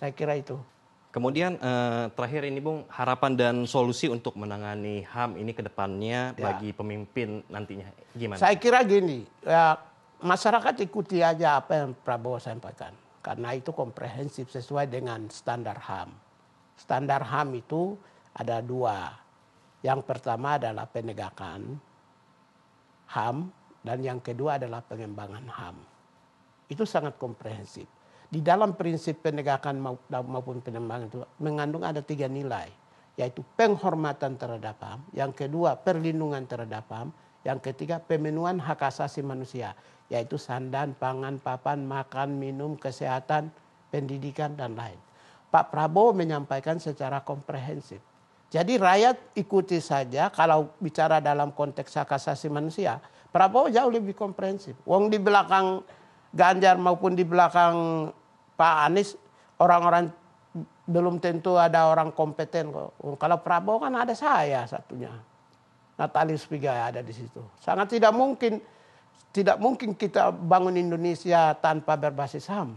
Saya kira itu. Kemudian eh, terakhir ini Bung, harapan dan solusi untuk menangani HAM ini ke depannya ya. bagi pemimpin nantinya gimana? Saya kira gini, ya, masyarakat ikuti aja apa yang Prabowo sampaikan. Karena itu komprehensif sesuai dengan standar HAM. Standar HAM itu ada dua. Yang pertama adalah penegakan HAM dan yang kedua adalah pengembangan HAM. Itu sangat komprehensif di dalam prinsip penegakan maupun penembangan itu mengandung ada tiga nilai yaitu penghormatan terhadap HAM, yang kedua perlindungan terhadap HAM, yang ketiga pemenuhan hak asasi manusia yaitu sandang pangan, papan, makan, minum, kesehatan, pendidikan dan lain. Pak Prabowo menyampaikan secara komprehensif. Jadi rakyat ikuti saja kalau bicara dalam konteks hak asasi manusia, Prabowo jauh lebih komprehensif. Wong di belakang Ganjar maupun di belakang Pak Anies orang-orang belum tentu ada orang kompeten kok. Kalau Prabowo kan ada saya satunya. Natalis Pigai ada di situ. Sangat tidak mungkin tidak mungkin kita bangun Indonesia tanpa berbasis HAM.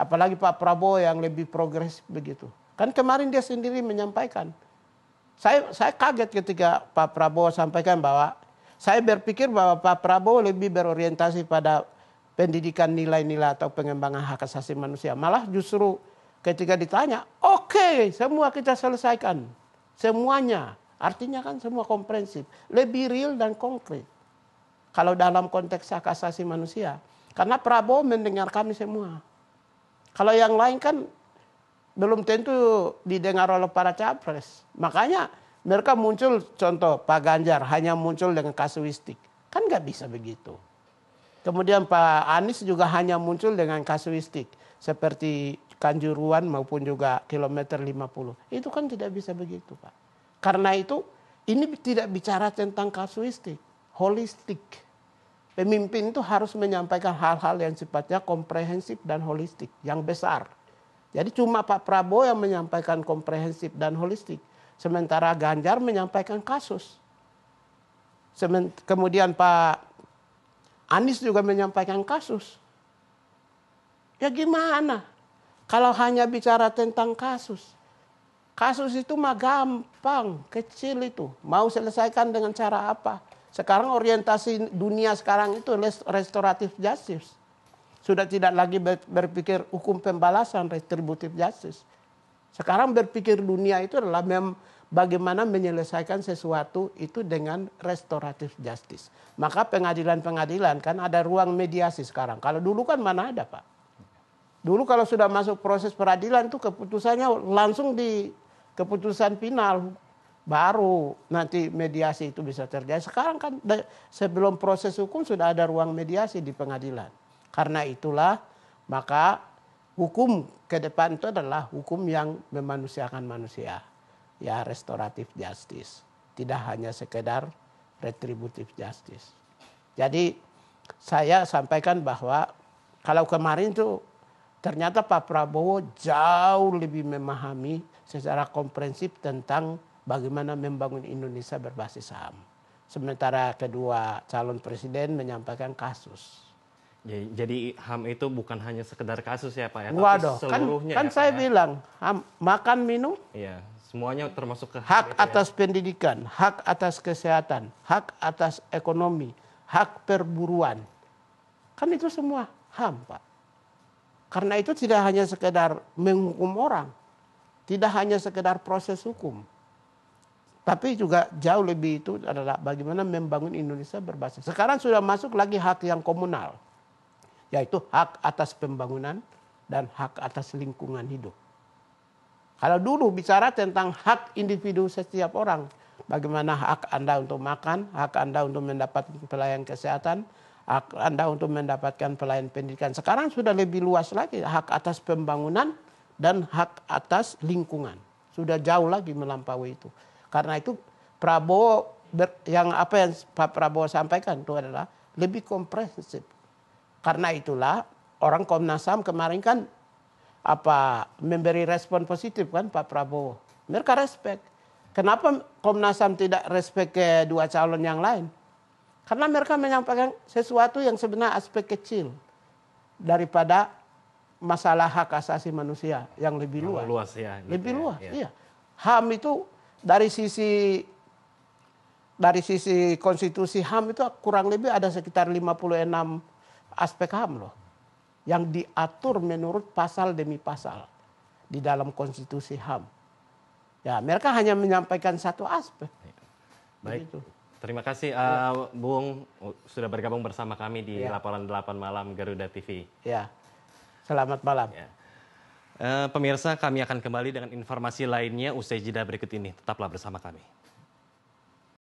Apalagi Pak Prabowo yang lebih progres begitu. Kan kemarin dia sendiri menyampaikan. Saya saya kaget ketika Pak Prabowo sampaikan bahwa saya berpikir bahwa Pak Prabowo lebih berorientasi pada pendidikan nilai-nilai atau pengembangan hak asasi manusia. Malah justru ketika ditanya, oke okay, semua kita selesaikan. Semuanya. Artinya kan semua komprehensif. Lebih real dan konkret. Kalau dalam konteks hak asasi manusia. Karena Prabowo mendengar kami semua. Kalau yang lain kan belum tentu didengar oleh para capres. Makanya mereka muncul contoh Pak Ganjar hanya muncul dengan kasuistik. Kan nggak bisa begitu. Kemudian Pak Anies juga hanya muncul dengan kasuistik seperti Kanjuruan maupun juga kilometer 50. Itu kan tidak bisa begitu, Pak. Karena itu ini tidak bicara tentang kasuistik, holistik. Pemimpin itu harus menyampaikan hal-hal yang sifatnya komprehensif dan holistik, yang besar. Jadi cuma Pak Prabowo yang menyampaikan komprehensif dan holistik, sementara Ganjar menyampaikan kasus. kemudian Pak Anies juga menyampaikan kasus. Ya gimana? Kalau hanya bicara tentang kasus. Kasus itu mah gampang, kecil itu. Mau selesaikan dengan cara apa? Sekarang orientasi dunia sekarang itu restoratif justice. Sudah tidak lagi berpikir hukum pembalasan retributif justice. Sekarang berpikir dunia itu adalah mem bagaimana menyelesaikan sesuatu itu dengan restoratif justice. Maka pengadilan-pengadilan kan ada ruang mediasi sekarang. Kalau dulu kan mana ada Pak. Dulu kalau sudah masuk proses peradilan itu keputusannya langsung di keputusan final baru nanti mediasi itu bisa terjadi. Sekarang kan sebelum proses hukum sudah ada ruang mediasi di pengadilan. Karena itulah maka hukum ke depan itu adalah hukum yang memanusiakan manusia ya restoratif justice, tidak hanya sekedar retributif justice. Jadi saya sampaikan bahwa kalau kemarin tuh ternyata Pak Prabowo jauh lebih memahami secara komprehensif tentang bagaimana membangun Indonesia berbasis saham. Sementara kedua calon presiden menyampaikan kasus. Ya, jadi, HAM itu bukan hanya sekedar kasus ya Pak ya, Waduh, tapi kan- seluruhnya. Kan, kan ya, saya Pak, ya. bilang, HAM makan minum, iya, Semuanya termasuk ke hak, ya. atas pendidikan, hak atas kesehatan, hak atas ekonomi, hak perburuan. Kan itu semua HAM, Pak. Karena itu tidak hanya sekedar menghukum orang, tidak hanya sekedar proses hukum. Tapi juga jauh lebih itu adalah bagaimana membangun Indonesia berbasis. Sekarang sudah masuk lagi hak yang komunal, yaitu hak atas pembangunan dan hak atas lingkungan hidup. Kalau dulu bicara tentang hak individu setiap orang, bagaimana hak Anda untuk makan, hak Anda untuk mendapatkan pelayanan kesehatan, hak Anda untuk mendapatkan pelayanan pendidikan. Sekarang sudah lebih luas lagi hak atas pembangunan dan hak atas lingkungan. Sudah jauh lagi melampaui itu. Karena itu Prabowo yang apa yang Pak Prabowo sampaikan itu adalah lebih komprehensif. Karena itulah orang Komnas HAM kemarin kan apa memberi respon positif kan Pak Prabowo. Mereka respect. Kenapa Komnas HAM tidak respect ke dua calon yang lain? Karena mereka menyampaikan sesuatu yang sebenarnya aspek kecil daripada masalah hak asasi manusia yang lebih luas. luas ya. Gitu lebih ya, luas, ya. iya. HAM itu dari sisi dari sisi konstitusi HAM itu kurang lebih ada sekitar 56 aspek HAM loh yang diatur menurut pasal demi pasal di dalam konstitusi HAM. Ya, mereka hanya menyampaikan satu aspek. Baik. Begitu. Terima kasih uh, Bung sudah bergabung bersama kami di ya. laporan 8 malam Garuda TV. Ya. Selamat malam. Ya. Uh, pemirsa, kami akan kembali dengan informasi lainnya usai jeda berikut ini. Tetaplah bersama kami.